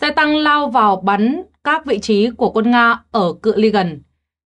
Xe tăng lao vào bắn các vị trí của quân Nga ở cự ly gần.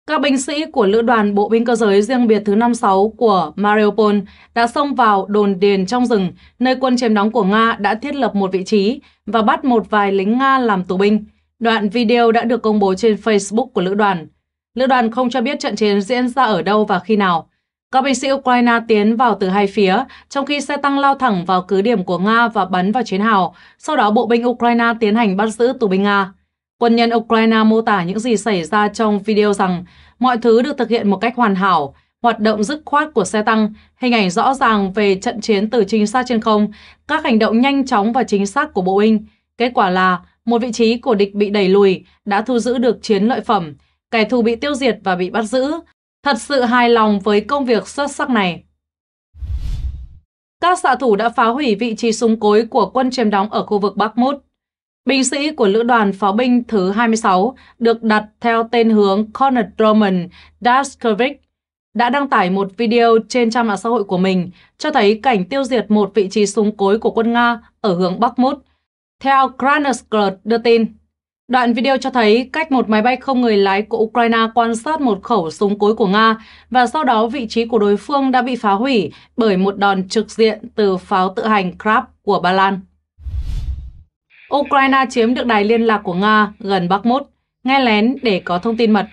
Các binh sĩ của Lữ đoàn Bộ binh cơ giới riêng biệt thứ 56 của Mariupol đã xông vào đồn điền trong rừng, nơi quân chiếm đóng của Nga đã thiết lập một vị trí và bắt một vài lính Nga làm tù binh. Đoạn video đã được công bố trên Facebook của Lữ đoàn. Lữ đoàn không cho biết trận chiến diễn ra ở đâu và khi nào. Các binh sĩ Ukraine tiến vào từ hai phía, trong khi xe tăng lao thẳng vào cứ điểm của Nga và bắn vào chiến hào. Sau đó, bộ binh Ukraine tiến hành bắt giữ tù binh Nga. Quân nhân Ukraine mô tả những gì xảy ra trong video rằng mọi thứ được thực hiện một cách hoàn hảo, hoạt động dứt khoát của xe tăng, hình ảnh rõ ràng về trận chiến từ trinh sát trên không, các hành động nhanh chóng và chính xác của bộ binh. Kết quả là một vị trí của địch bị đẩy lùi, đã thu giữ được chiến lợi phẩm, kẻ thù bị tiêu diệt và bị bắt giữ, thật sự hài lòng với công việc xuất sắc này. Các xạ thủ đã phá hủy vị trí súng cối của quân chiếm đóng ở khu vực Bắc Mút. Binh sĩ của lữ đoàn pháo binh thứ 26 được đặt theo tên hướng Konrad Roman Daskovic đã đăng tải một video trên trang mạng xã hội của mình cho thấy cảnh tiêu diệt một vị trí súng cối của quân Nga ở hướng Bắc Mút. Theo Krasnoyarsk đưa tin, Đoạn video cho thấy cách một máy bay không người lái của Ukraine quan sát một khẩu súng cối của Nga và sau đó vị trí của đối phương đã bị phá hủy bởi một đòn trực diện từ pháo tự hành Krab của Ba Lan. Ukraine chiếm được đài liên lạc của Nga gần Bakhmut, nghe lén để có thông tin mật.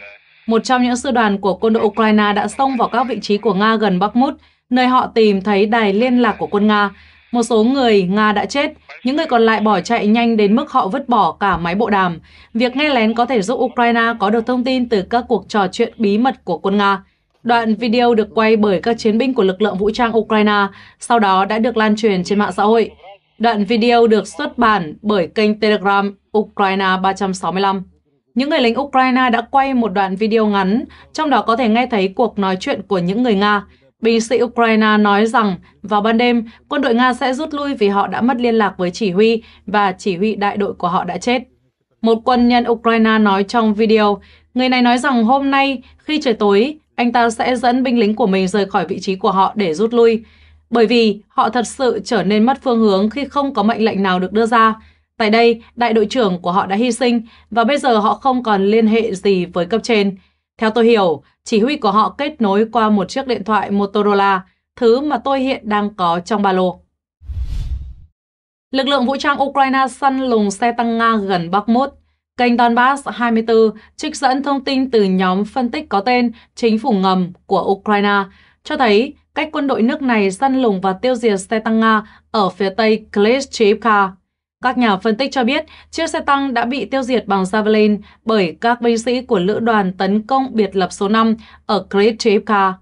Một trong những sư đoàn của quân đội Ukraine đã xông vào các vị trí của Nga gần Bakhmut, nơi họ tìm thấy đài liên lạc của quân Nga một số người Nga đã chết, những người còn lại bỏ chạy nhanh đến mức họ vứt bỏ cả máy bộ đàm. Việc nghe lén có thể giúp Ukraine có được thông tin từ các cuộc trò chuyện bí mật của quân Nga. Đoạn video được quay bởi các chiến binh của lực lượng vũ trang Ukraine, sau đó đã được lan truyền trên mạng xã hội. Đoạn video được xuất bản bởi kênh Telegram Ukraine 365. Những người lính Ukraine đã quay một đoạn video ngắn, trong đó có thể nghe thấy cuộc nói chuyện của những người Nga. Binh sĩ Ukraine nói rằng vào ban đêm, quân đội Nga sẽ rút lui vì họ đã mất liên lạc với chỉ huy và chỉ huy đại đội của họ đã chết. Một quân nhân Ukraine nói trong video, người này nói rằng hôm nay, khi trời tối, anh ta sẽ dẫn binh lính của mình rời khỏi vị trí của họ để rút lui, bởi vì họ thật sự trở nên mất phương hướng khi không có mệnh lệnh nào được đưa ra. Tại đây, đại đội trưởng của họ đã hy sinh và bây giờ họ không còn liên hệ gì với cấp trên. Theo tôi hiểu, chỉ huy của họ kết nối qua một chiếc điện thoại Motorola, thứ mà tôi hiện đang có trong ba lô. Lực lượng vũ trang Ukraine săn lùng xe tăng Nga gần Bakhmut. Kênh Donbass 24 trích dẫn thông tin từ nhóm phân tích có tên Chính phủ ngầm của Ukraine cho thấy cách quân đội nước này săn lùng và tiêu diệt xe tăng Nga ở phía tây Klitschivka. Các nhà phân tích cho biết chiếc xe tăng đã bị tiêu diệt bằng Javelin bởi các binh sĩ của lữ đoàn tấn công biệt lập số 5 ở Krychivka.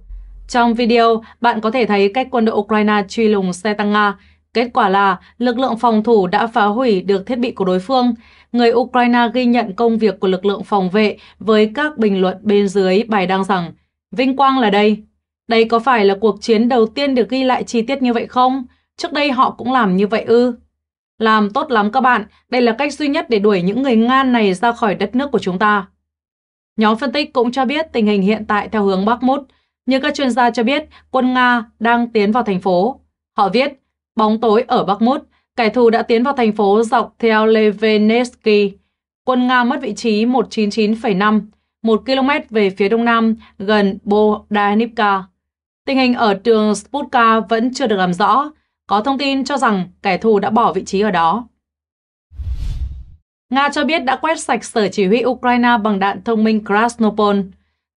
Trong video, bạn có thể thấy cách quân đội Ukraine truy lùng xe tăng Nga. Kết quả là lực lượng phòng thủ đã phá hủy được thiết bị của đối phương. Người Ukraine ghi nhận công việc của lực lượng phòng vệ với các bình luận bên dưới bài đăng rằng Vinh quang là đây. Đây có phải là cuộc chiến đầu tiên được ghi lại chi tiết như vậy không? Trước đây họ cũng làm như vậy ư? Làm tốt lắm các bạn, đây là cách duy nhất để đuổi những người Ngan này ra khỏi đất nước của chúng ta. Nhóm phân tích cũng cho biết tình hình hiện tại theo hướng Bắc Mút. Như các chuyên gia cho biết quân Nga đang tiến vào thành phố. Họ viết, bóng tối ở Bắc Mút. kẻ thù đã tiến vào thành phố dọc theo Levenetsky. Quân Nga mất vị trí 199,5, 1 km về phía đông nam gần Bodanipka. Tình hình ở trường Sputka vẫn chưa được làm rõ, có thông tin cho rằng kẻ thù đã bỏ vị trí ở đó. Nga cho biết đã quét sạch sở chỉ huy Ukraine bằng đạn thông minh Krasnopol.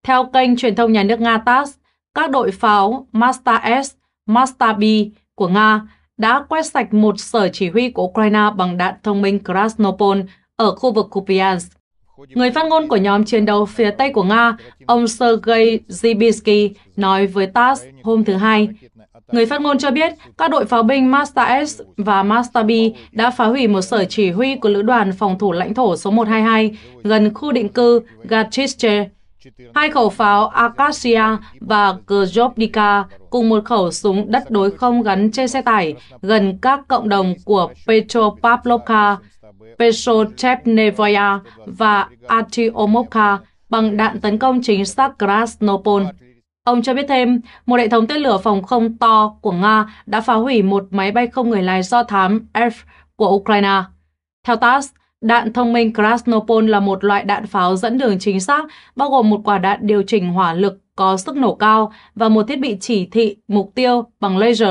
Theo kênh truyền thông nhà nước Nga TASS, các đội pháo Masta S, Masta B của Nga đã quét sạch một sở chỉ huy của Ukraine bằng đạn thông minh Krasnopol ở khu vực Kupiansk. Người phát ngôn của nhóm chiến đấu phía Tây của Nga, ông Sergei Zibinski, nói với TASS hôm thứ Hai, Người phát ngôn cho biết, các đội pháo binh Master S và Master B đã phá hủy một sở chỉ huy của lữ đoàn phòng thủ lãnh thổ số 122 gần khu định cư Gatchische. Hai khẩu pháo Acacia và Gzobdika cùng một khẩu súng đất đối không gắn trên xe tải gần các cộng đồng của Petropavlovka, Petrochepnevoya và Artyomovka bằng đạn tấn công chính xác Krasnopol. Ông cho biết thêm, một hệ thống tên lửa phòng không to của Nga đã phá hủy một máy bay không người lái do thám F của Ukraine. Theo TASS, đạn thông minh Krasnopol là một loại đạn pháo dẫn đường chính xác, bao gồm một quả đạn điều chỉnh hỏa lực có sức nổ cao và một thiết bị chỉ thị mục tiêu bằng laser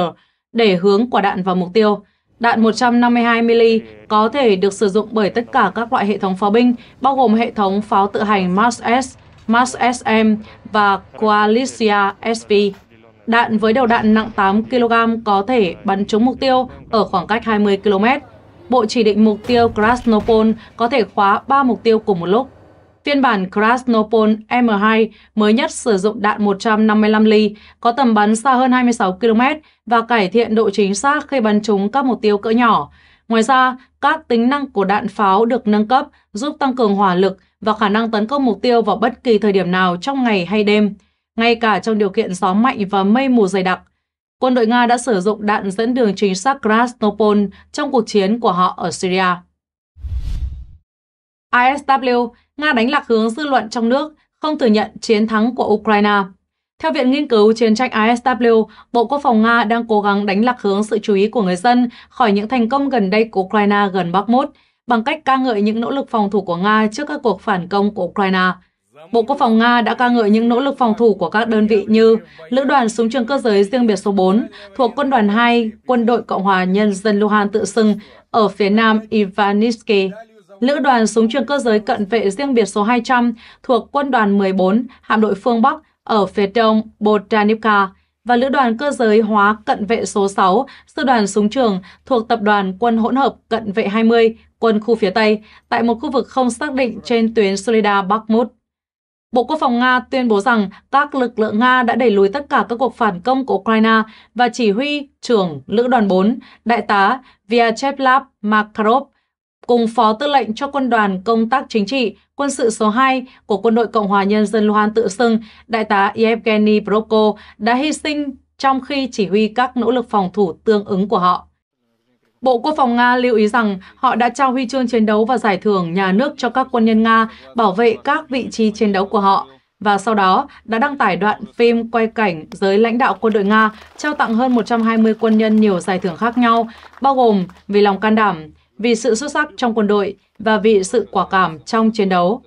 để hướng quả đạn vào mục tiêu. Đạn 152mm có thể được sử dụng bởi tất cả các loại hệ thống pháo binh, bao gồm hệ thống pháo tự hành Mars S, MAS SM và Koalicia SP. Đạn với đầu đạn nặng 8 kg có thể bắn trúng mục tiêu ở khoảng cách 20 km. Bộ chỉ định mục tiêu Krasnopol có thể khóa 3 mục tiêu cùng một lúc. Phiên bản Krasnopol M2 mới nhất sử dụng đạn 155 ly, có tầm bắn xa hơn 26 km và cải thiện độ chính xác khi bắn trúng các mục tiêu cỡ nhỏ. Ngoài ra, các tính năng của đạn pháo được nâng cấp giúp tăng cường hỏa lực và khả năng tấn công mục tiêu vào bất kỳ thời điểm nào trong ngày hay đêm, ngay cả trong điều kiện gió mạnh và mây mù dày đặc. Quân đội Nga đã sử dụng đạn dẫn đường chính xác Krasnopol trong cuộc chiến của họ ở Syria. ISW, Nga đánh lạc hướng dư luận trong nước, không thừa nhận chiến thắng của Ukraine. Theo Viện Nghiên cứu Chiến tranh ISW, Bộ Quốc phòng Nga đang cố gắng đánh lạc hướng sự chú ý của người dân khỏi những thành công gần đây của Ukraine gần Bakhmut – bằng cách ca ngợi những nỗ lực phòng thủ của Nga trước các cuộc phản công của Ukraine. Bộ Quốc phòng Nga đã ca ngợi những nỗ lực phòng thủ của các đơn vị như Lữ đoàn Súng trường cơ giới riêng biệt số 4 thuộc Quân đoàn 2 Quân đội Cộng hòa Nhân dân Luhan tự xưng ở phía nam Ivanivsky, Lữ đoàn Súng trường cơ giới cận vệ riêng biệt số 200 thuộc Quân đoàn 14 Hạm đội phương Bắc ở phía đông Botanivka và Lữ đoàn cơ giới hóa cận vệ số 6 Sư đoàn Súng trường thuộc Tập đoàn Quân hỗn hợp cận vệ 20 quân khu phía Tây tại một khu vực không xác định trên tuyến Solida Bakhmut. Bộ Quốc phòng Nga tuyên bố rằng các lực lượng Nga đã đẩy lùi tất cả các cuộc phản công của Ukraine và chỉ huy trưởng Lữ đoàn 4, Đại tá Vyacheslav Makarov cùng phó tư lệnh cho quân đoàn công tác chính trị quân sự số 2 của quân đội Cộng hòa Nhân dân Luhan tự xưng, Đại tá Yevgeny Broko đã hy sinh trong khi chỉ huy các nỗ lực phòng thủ tương ứng của họ. Bộ Quốc phòng Nga lưu ý rằng họ đã trao huy chương chiến đấu và giải thưởng nhà nước cho các quân nhân Nga bảo vệ các vị trí chiến đấu của họ và sau đó đã đăng tải đoạn phim quay cảnh giới lãnh đạo quân đội Nga trao tặng hơn 120 quân nhân nhiều giải thưởng khác nhau, bao gồm vì lòng can đảm, vì sự xuất sắc trong quân đội và vì sự quả cảm trong chiến đấu.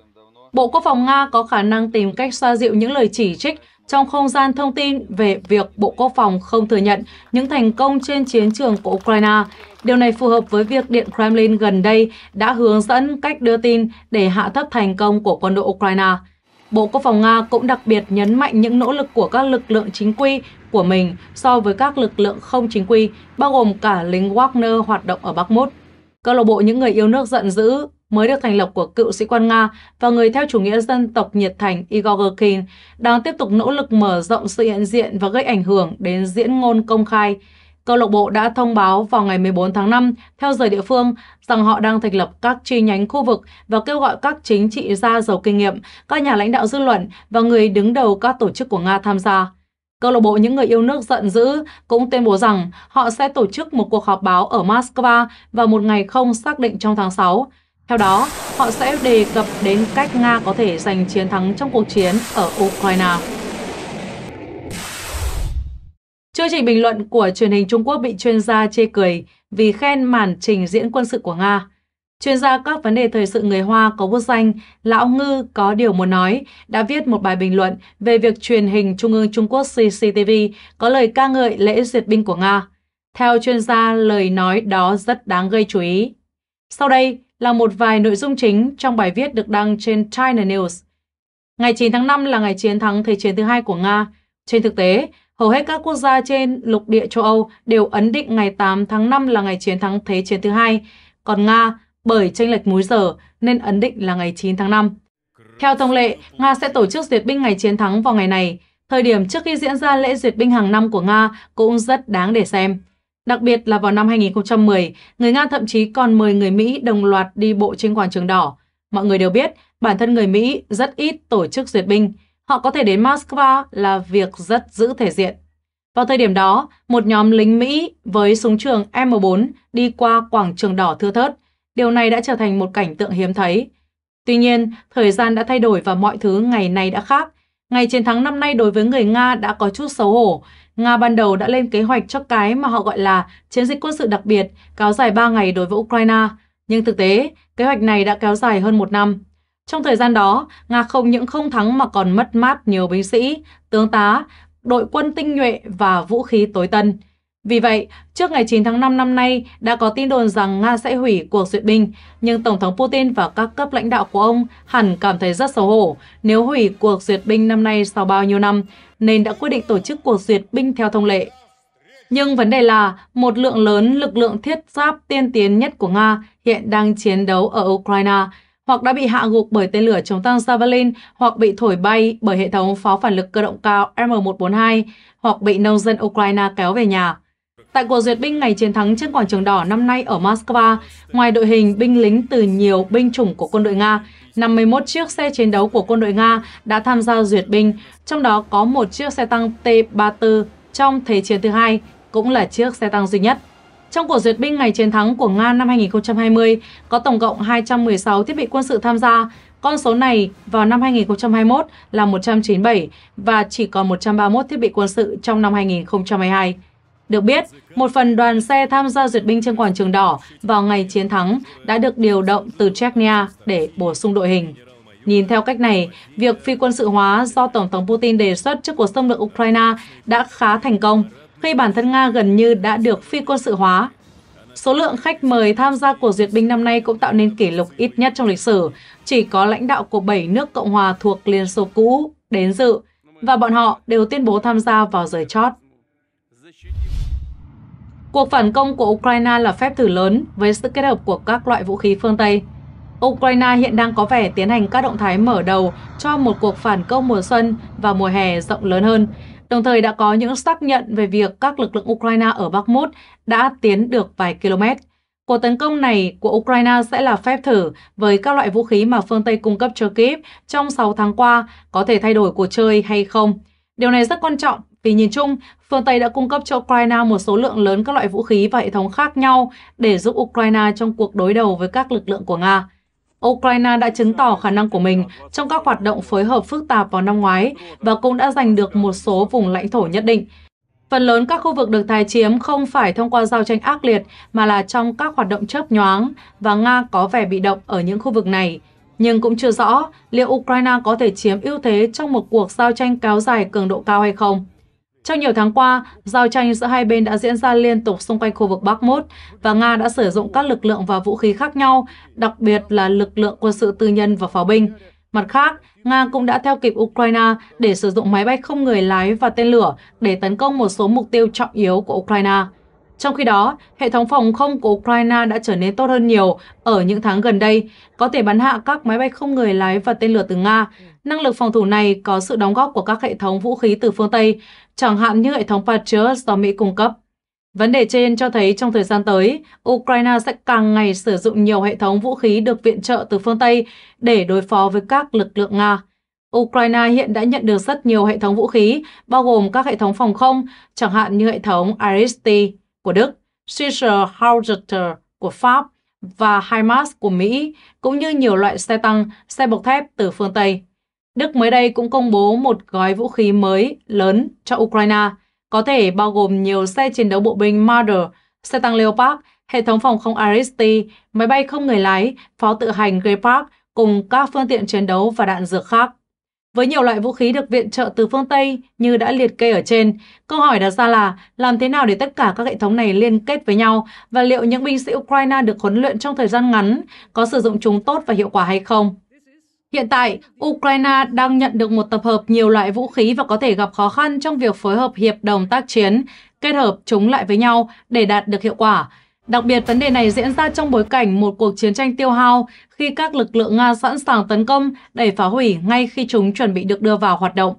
Bộ Quốc phòng Nga có khả năng tìm cách xoa dịu những lời chỉ trích trong không gian thông tin về việc Bộ Quốc phòng không thừa nhận những thành công trên chiến trường của Ukraine. Điều này phù hợp với việc Điện Kremlin gần đây đã hướng dẫn cách đưa tin để hạ thấp thành công của quân đội Ukraine. Bộ Quốc phòng Nga cũng đặc biệt nhấn mạnh những nỗ lực của các lực lượng chính quy của mình so với các lực lượng không chính quy, bao gồm cả lính Wagner hoạt động ở bắc mốt. Câu lạc bộ những người yêu nước giận dữ mới được thành lập của cựu sĩ quan Nga và người theo chủ nghĩa dân tộc nhiệt thành Igor Gherkin đang tiếp tục nỗ lực mở rộng sự hiện diện và gây ảnh hưởng đến diễn ngôn công khai. Câu lạc bộ đã thông báo vào ngày 14 tháng 5 theo giờ địa phương rằng họ đang thành lập các chi nhánh khu vực và kêu gọi các chính trị gia giàu kinh nghiệm, các nhà lãnh đạo dư luận và người đứng đầu các tổ chức của Nga tham gia. Câu lạc bộ Những Người Yêu Nước Giận Dữ cũng tuyên bố rằng họ sẽ tổ chức một cuộc họp báo ở Moscow vào một ngày không xác định trong tháng 6. Theo đó, họ sẽ đề cập đến cách Nga có thể giành chiến thắng trong cuộc chiến ở Ukraine. Chương trình bình luận của truyền hình Trung Quốc bị chuyên gia chê cười vì khen màn trình diễn quân sự của Nga. Chuyên gia các vấn đề thời sự người Hoa có bút danh Lão Ngư có điều muốn nói đã viết một bài bình luận về việc truyền hình Trung ương Trung Quốc CCTV có lời ca ngợi lễ duyệt binh của Nga. Theo chuyên gia, lời nói đó rất đáng gây chú ý. Sau đây, là một vài nội dung chính trong bài viết được đăng trên China News. Ngày 9 tháng 5 là ngày chiến thắng Thế chiến thứ hai của Nga. Trên thực tế, hầu hết các quốc gia trên lục địa châu Âu đều ấn định ngày 8 tháng 5 là ngày chiến thắng Thế chiến thứ hai, còn Nga bởi tranh lệch múi giờ nên ấn định là ngày 9 tháng 5. Theo thông lệ, Nga sẽ tổ chức duyệt binh ngày chiến thắng vào ngày này. Thời điểm trước khi diễn ra lễ duyệt binh hàng năm của Nga cũng rất đáng để xem. Đặc biệt là vào năm 2010, người Nga thậm chí còn mời người Mỹ đồng loạt đi bộ trên quảng trường đỏ. Mọi người đều biết, bản thân người Mỹ rất ít tổ chức duyệt binh. Họ có thể đến Moscow là việc rất giữ thể diện. Vào thời điểm đó, một nhóm lính Mỹ với súng trường M4 đi qua quảng trường đỏ thưa thớt. Điều này đã trở thành một cảnh tượng hiếm thấy. Tuy nhiên, thời gian đã thay đổi và mọi thứ ngày nay đã khác. Ngày chiến thắng năm nay đối với người Nga đã có chút xấu hổ, Nga ban đầu đã lên kế hoạch cho cái mà họ gọi là chiến dịch quân sự đặc biệt kéo dài 3 ngày đối với Ukraine, nhưng thực tế, kế hoạch này đã kéo dài hơn một năm. Trong thời gian đó, Nga không những không thắng mà còn mất mát nhiều binh sĩ, tướng tá, đội quân tinh nhuệ và vũ khí tối tân. Vì vậy, trước ngày 9 tháng 5 năm nay đã có tin đồn rằng Nga sẽ hủy cuộc duyệt binh, nhưng Tổng thống Putin và các cấp lãnh đạo của ông hẳn cảm thấy rất xấu hổ nếu hủy cuộc duyệt binh năm nay sau bao nhiêu năm, nên đã quyết định tổ chức cuộc duyệt binh theo thông lệ. Nhưng vấn đề là một lượng lớn lực lượng thiết giáp tiên tiến nhất của Nga hiện đang chiến đấu ở Ukraine hoặc đã bị hạ gục bởi tên lửa chống tăng Javelin hoặc bị thổi bay bởi hệ thống pháo phản lực cơ động cao M142 hoặc bị nông dân Ukraine kéo về nhà. Tại cuộc duyệt binh ngày chiến thắng trên quảng trường đỏ năm nay ở Moscow, ngoài đội hình binh lính từ nhiều binh chủng của quân đội Nga, 51 chiếc xe chiến đấu của quân đội Nga đã tham gia duyệt binh, trong đó có một chiếc xe tăng T-34 trong Thế chiến thứ hai, cũng là chiếc xe tăng duy nhất. Trong cuộc duyệt binh ngày chiến thắng của Nga năm 2020, có tổng cộng 216 thiết bị quân sự tham gia, con số này vào năm 2021 là 197 và chỉ còn 131 thiết bị quân sự trong năm 2022. Được biết, một phần đoàn xe tham gia duyệt binh trên quảng trường đỏ vào ngày chiến thắng đã được điều động từ Chechnya để bổ sung đội hình. Nhìn theo cách này, việc phi quân sự hóa do Tổng thống Putin đề xuất trước cuộc xâm lược Ukraine đã khá thành công, khi bản thân Nga gần như đã được phi quân sự hóa. Số lượng khách mời tham gia cuộc duyệt binh năm nay cũng tạo nên kỷ lục ít nhất trong lịch sử, chỉ có lãnh đạo của 7 nước Cộng hòa thuộc Liên Xô cũ đến dự, và bọn họ đều tuyên bố tham gia vào giới chót. Cuộc phản công của Ukraine là phép thử lớn với sự kết hợp của các loại vũ khí phương Tây. Ukraine hiện đang có vẻ tiến hành các động thái mở đầu cho một cuộc phản công mùa xuân và mùa hè rộng lớn hơn, đồng thời đã có những xác nhận về việc các lực lượng Ukraine ở Bắc Bakhmut đã tiến được vài km. Cuộc tấn công này của Ukraine sẽ là phép thử với các loại vũ khí mà phương Tây cung cấp cho Kiev trong 6 tháng qua có thể thay đổi cuộc chơi hay không. Điều này rất quan trọng vì nhìn chung, phương Tây đã cung cấp cho Ukraine một số lượng lớn các loại vũ khí và hệ thống khác nhau để giúp Ukraine trong cuộc đối đầu với các lực lượng của Nga. Ukraine đã chứng tỏ khả năng của mình trong các hoạt động phối hợp phức tạp vào năm ngoái và cũng đã giành được một số vùng lãnh thổ nhất định. Phần lớn các khu vực được tài chiếm không phải thông qua giao tranh ác liệt mà là trong các hoạt động chớp nhoáng và Nga có vẻ bị động ở những khu vực này. Nhưng cũng chưa rõ liệu Ukraine có thể chiếm ưu thế trong một cuộc giao tranh kéo dài cường độ cao hay không. Trong nhiều tháng qua, giao tranh giữa hai bên đã diễn ra liên tục xung quanh khu vực Bakhmut và Nga đã sử dụng các lực lượng và vũ khí khác nhau, đặc biệt là lực lượng quân sự tư nhân và pháo binh. Mặt khác, Nga cũng đã theo kịp Ukraine để sử dụng máy bay không người lái và tên lửa để tấn công một số mục tiêu trọng yếu của Ukraine. Trong khi đó, hệ thống phòng không của Ukraine đã trở nên tốt hơn nhiều ở những tháng gần đây, có thể bắn hạ các máy bay không người lái và tên lửa từ Nga, Năng lực phòng thủ này có sự đóng góp của các hệ thống vũ khí từ phương Tây, chẳng hạn như hệ thống Patriot do Mỹ cung cấp. Vấn đề trên cho thấy trong thời gian tới, Ukraine sẽ càng ngày sử dụng nhiều hệ thống vũ khí được viện trợ từ phương Tây để đối phó với các lực lượng Nga. Ukraine hiện đã nhận được rất nhiều hệ thống vũ khí, bao gồm các hệ thống phòng không, chẳng hạn như hệ thống iris của Đức, Switzer Howitzer của Pháp và HIMARS của Mỹ, cũng như nhiều loại xe tăng, xe bọc thép từ phương Tây. Đức mới đây cũng công bố một gói vũ khí mới lớn cho Ukraine, có thể bao gồm nhiều xe chiến đấu bộ binh Marder, xe tăng Leopard, hệ thống phòng không Aristi, máy bay không người lái, pháo tự hành Gepard cùng các phương tiện chiến đấu và đạn dược khác. Với nhiều loại vũ khí được viện trợ từ phương Tây như đã liệt kê ở trên, câu hỏi đặt ra là làm thế nào để tất cả các hệ thống này liên kết với nhau và liệu những binh sĩ Ukraine được huấn luyện trong thời gian ngắn có sử dụng chúng tốt và hiệu quả hay không? Hiện tại, Ukraine đang nhận được một tập hợp nhiều loại vũ khí và có thể gặp khó khăn trong việc phối hợp hiệp đồng tác chiến, kết hợp chúng lại với nhau để đạt được hiệu quả. Đặc biệt, vấn đề này diễn ra trong bối cảnh một cuộc chiến tranh tiêu hao khi các lực lượng Nga sẵn sàng tấn công để phá hủy ngay khi chúng chuẩn bị được đưa vào hoạt động.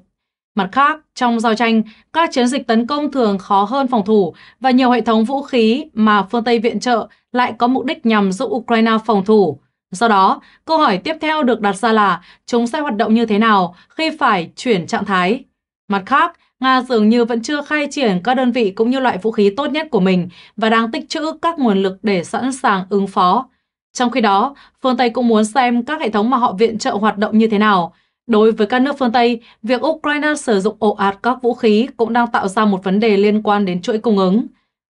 Mặt khác, trong giao tranh, các chiến dịch tấn công thường khó hơn phòng thủ và nhiều hệ thống vũ khí mà phương Tây viện trợ lại có mục đích nhằm giúp Ukraine phòng thủ. Do đó, câu hỏi tiếp theo được đặt ra là chúng sẽ hoạt động như thế nào khi phải chuyển trạng thái. Mặt khác, Nga dường như vẫn chưa khai triển các đơn vị cũng như loại vũ khí tốt nhất của mình và đang tích trữ các nguồn lực để sẵn sàng ứng phó. Trong khi đó, phương Tây cũng muốn xem các hệ thống mà họ viện trợ hoạt động như thế nào. Đối với các nước phương Tây, việc Ukraine sử dụng ồ ạt các vũ khí cũng đang tạo ra một vấn đề liên quan đến chuỗi cung ứng.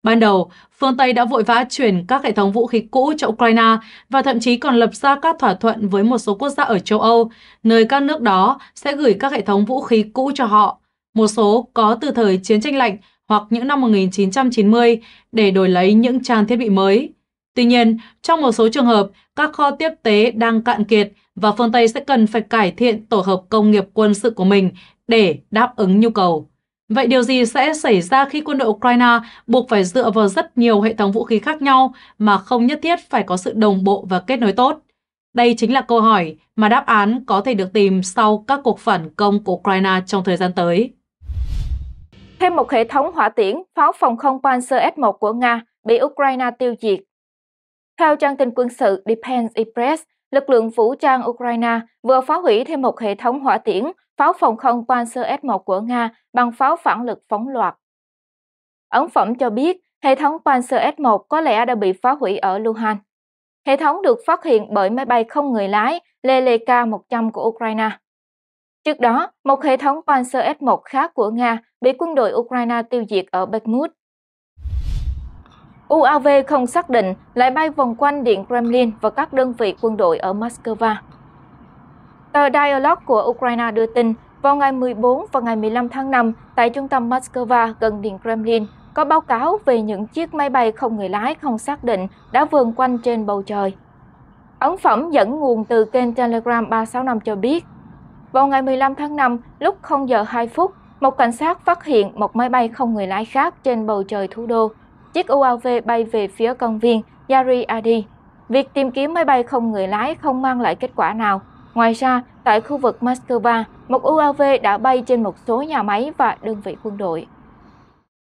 Ban đầu, phương Tây đã vội vã chuyển các hệ thống vũ khí cũ cho Ukraine và thậm chí còn lập ra các thỏa thuận với một số quốc gia ở châu Âu, nơi các nước đó sẽ gửi các hệ thống vũ khí cũ cho họ. Một số có từ thời chiến tranh lạnh hoặc những năm 1990 để đổi lấy những trang thiết bị mới. Tuy nhiên, trong một số trường hợp, các kho tiếp tế đang cạn kiệt và phương Tây sẽ cần phải cải thiện tổ hợp công nghiệp quân sự của mình để đáp ứng nhu cầu. Vậy điều gì sẽ xảy ra khi quân đội Ukraine buộc phải dựa vào rất nhiều hệ thống vũ khí khác nhau mà không nhất thiết phải có sự đồng bộ và kết nối tốt? Đây chính là câu hỏi mà đáp án có thể được tìm sau các cuộc phản công của Ukraine trong thời gian tới. Thêm một hệ thống hỏa tiễn, pháo phòng không Panzer S-1 của Nga bị Ukraine tiêu diệt. Theo trang tin quân sự Defense Express, lực lượng vũ trang Ukraine vừa phá hủy thêm một hệ thống hỏa tiễn, pháo phòng không Panzer S-1 của Nga bằng pháo phản lực phóng loạt. Ấn phẩm cho biết, hệ thống Panzer S-1 có lẽ đã bị phá hủy ở Luhansk. Hệ thống được phát hiện bởi máy bay không người lái Leleka-100 của Ukraine. Trước đó, một hệ thống Panzer S-1 khác của Nga bị quân đội Ukraine tiêu diệt ở Bakhmut. UAV không xác định lại bay vòng quanh Điện Kremlin và các đơn vị quân đội ở Moscow. Tờ Dialog của Ukraine đưa tin, vào ngày 14 và ngày 15 tháng 5, tại trung tâm Moscow gần Điện Kremlin, có báo cáo về những chiếc máy bay không người lái không xác định đã vườn quanh trên bầu trời. Ấn phẩm dẫn nguồn từ kênh Telegram 365 cho biết, vào ngày 15 tháng 5, lúc 0 giờ 2 phút, một cảnh sát phát hiện một máy bay không người lái khác trên bầu trời thủ đô chiếc UAV bay về phía công viên Yari Adi. Việc tìm kiếm máy bay không người lái không mang lại kết quả nào. Ngoài ra, tại khu vực Moscow, một UAV đã bay trên một số nhà máy và đơn vị quân đội.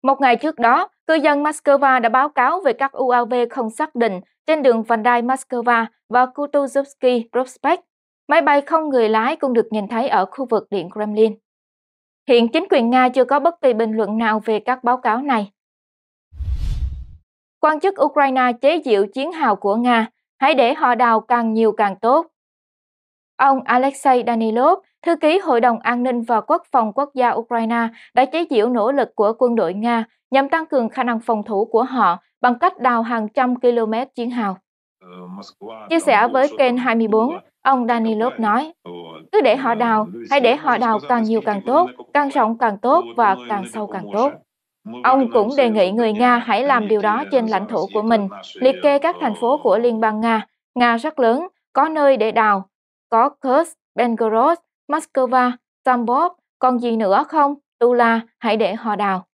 Một ngày trước đó, cư dân Moscow đã báo cáo về các UAV không xác định trên đường vành đai Moscow và Kutuzovsky Prospect. Máy bay không người lái cũng được nhìn thấy ở khu vực Điện Kremlin. Hiện chính quyền Nga chưa có bất kỳ bình luận nào về các báo cáo này. Quan chức Ukraine chế giễu chiến hào của Nga, hãy để họ đào càng nhiều càng tốt. Ông Alexei Danilov, thư ký Hội đồng An ninh và Quốc phòng quốc gia Ukraine, đã chế giễu nỗ lực của quân đội Nga nhằm tăng cường khả năng phòng thủ của họ bằng cách đào hàng trăm km chiến hào. Chia sẻ với kênh 24, ông Danilov nói, cứ để họ đào, hãy để họ đào càng nhiều càng tốt, càng rộng càng tốt và càng sâu càng tốt. Ông cũng đề nghị người Nga hãy làm điều đó trên lãnh thổ của mình, liệt kê các thành phố của Liên bang Nga. Nga rất lớn, có nơi để đào, có Kursk, Belgorod, Moscow, Tambov, còn gì nữa không? Tula, hãy để họ đào.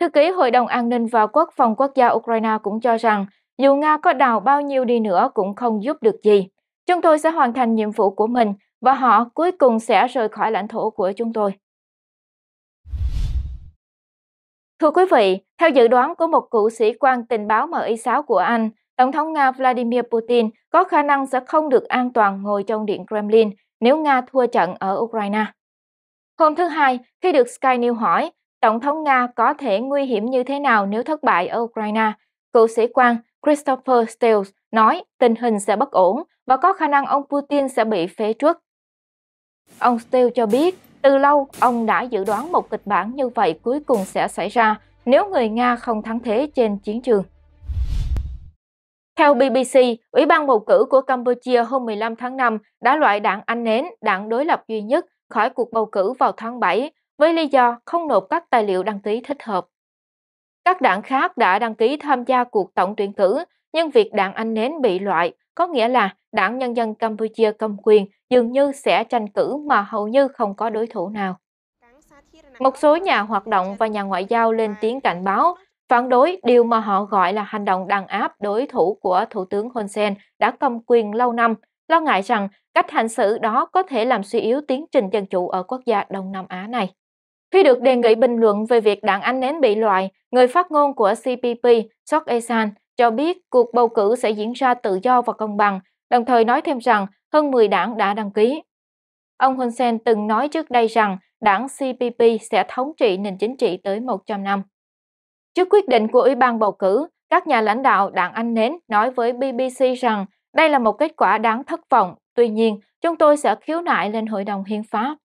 Thư ký Hội đồng An ninh và Quốc phòng quốc gia Ukraine cũng cho rằng, dù Nga có đào bao nhiêu đi nữa cũng không giúp được gì. Chúng tôi sẽ hoàn thành nhiệm vụ của mình và họ cuối cùng sẽ rời khỏi lãnh thổ của chúng tôi. Thưa quý vị, theo dự đoán của một cựu sĩ quan tình báo MI6 của Anh, Tổng thống Nga Vladimir Putin có khả năng sẽ không được an toàn ngồi trong Điện Kremlin nếu Nga thua trận ở Ukraine. Hôm thứ Hai, khi được Sky News hỏi Tổng thống Nga có thể nguy hiểm như thế nào nếu thất bại ở Ukraine, cựu sĩ quan Christopher Stills nói tình hình sẽ bất ổn và có khả năng ông Putin sẽ bị phế truất. Ông Stills cho biết từ lâu, ông đã dự đoán một kịch bản như vậy cuối cùng sẽ xảy ra nếu người Nga không thắng thế trên chiến trường. Theo BBC, Ủy ban bầu cử của Campuchia hôm 15 tháng 5 đã loại đảng Anh Nến, đảng đối lập duy nhất, khỏi cuộc bầu cử vào tháng 7 với lý do không nộp các tài liệu đăng ký thích hợp. Các đảng khác đã đăng ký tham gia cuộc tổng tuyển cử, nhưng việc đảng Anh Nến bị loại có nghĩa là đảng Nhân dân Campuchia cầm quyền dường như sẽ tranh cử mà hầu như không có đối thủ nào. Một số nhà hoạt động và nhà ngoại giao lên tiếng cảnh báo, phản đối điều mà họ gọi là hành động đàn áp đối thủ của Thủ tướng Hun Sen đã cầm quyền lâu năm, lo ngại rằng cách hành xử đó có thể làm suy yếu tiến trình dân chủ ở quốc gia Đông Nam Á này. Khi được đề nghị bình luận về việc đảng Anh nến bị loại, người phát ngôn của CPP, Sok Esan, cho biết cuộc bầu cử sẽ diễn ra tự do và công bằng đồng thời nói thêm rằng hơn 10 đảng đã đăng ký. Ông Hun Sen từng nói trước đây rằng đảng CPP sẽ thống trị nền chính trị tới 100 năm. Trước quyết định của Ủy ban bầu cử, các nhà lãnh đạo đảng Anh Nến nói với BBC rằng đây là một kết quả đáng thất vọng, tuy nhiên chúng tôi sẽ khiếu nại lên Hội đồng Hiến pháp.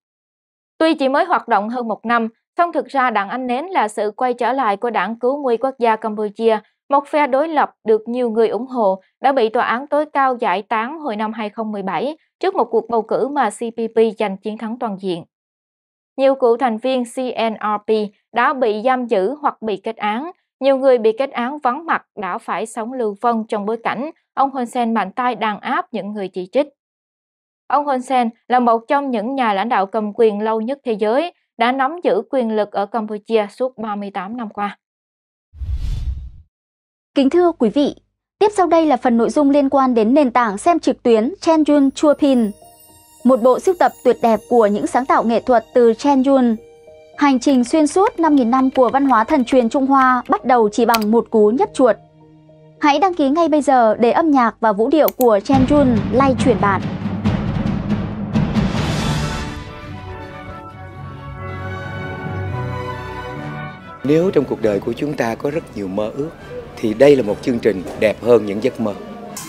Tuy chỉ mới hoạt động hơn một năm, song thực ra đảng Anh Nến là sự quay trở lại của đảng cứu nguy quốc gia Campuchia một phe đối lập được nhiều người ủng hộ đã bị tòa án tối cao giải tán hồi năm 2017 trước một cuộc bầu cử mà CPP giành chiến thắng toàn diện. Nhiều cựu thành viên CNRP đã bị giam giữ hoặc bị kết án, nhiều người bị kết án vắng mặt đã phải sống lưu vong trong bối cảnh ông Hun Sen mạnh tay đàn áp những người chỉ trích. Ông Hun Sen là một trong những nhà lãnh đạo cầm quyền lâu nhất thế giới, đã nắm giữ quyền lực ở Campuchia suốt 38 năm qua. Kính thưa quý vị, tiếp sau đây là phần nội dung liên quan đến nền tảng xem trực tuyến Chua Pin, một bộ sưu tập tuyệt đẹp của những sáng tạo nghệ thuật từ Chenyun. Hành trình xuyên suốt 5.000 năm của văn hóa thần truyền Trung Hoa bắt đầu chỉ bằng một cú nhất chuột. Hãy đăng ký ngay bây giờ để âm nhạc và vũ điệu của Chenyun lay chuyển bạn. Nếu trong cuộc đời của chúng ta có rất nhiều mơ ước thì đây là một chương trình đẹp hơn những giấc mơ.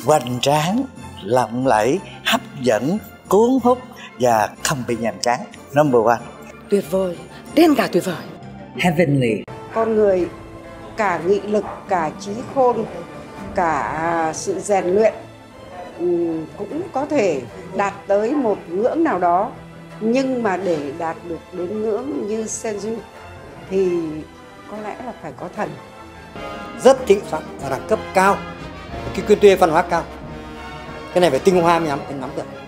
Hoành tráng, lộng lẫy, hấp dẫn, cuốn hút và không bị nhàm chán. Number one. Tuyệt vời, tên cả tuyệt vời. Heavenly. Con người cả nghị lực, cả trí khôn, cả sự rèn luyện ừ, cũng có thể đạt tới một ngưỡng nào đó nhưng mà để đạt được đến ngưỡng như Senju thì có lẽ là phải có thần rất thịnh soạn và đẳng cấp cao cái quyền tuệ văn hóa cao cái này phải tinh hoa mới nắm nắm được